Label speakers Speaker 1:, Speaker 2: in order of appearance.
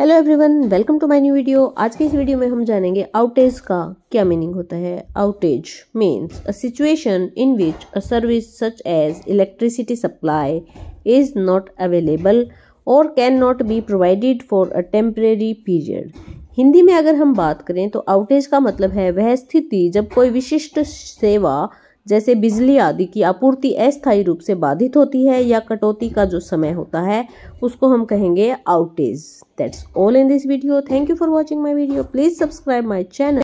Speaker 1: hello everyone welcome to my new video आज के इस वीडियो में हम जानेंगे आउटेज का क्या मीनिंग होता है outage means a situation in which a service such as electricity supply is not available और can not be provided for a temporary period Hindi में अगर हम बात करें तो आउटेज का मतलब है वह स्थिति जब कोई विशिष्ट सेवा जैसे बिजली आदि की आपूर्ति अस्थायी रूप से बाधित होती है या कटौती का जो समय होता है उसको हम कहेंगे outage that's all in this video thank you for watching my video please subscribe my channel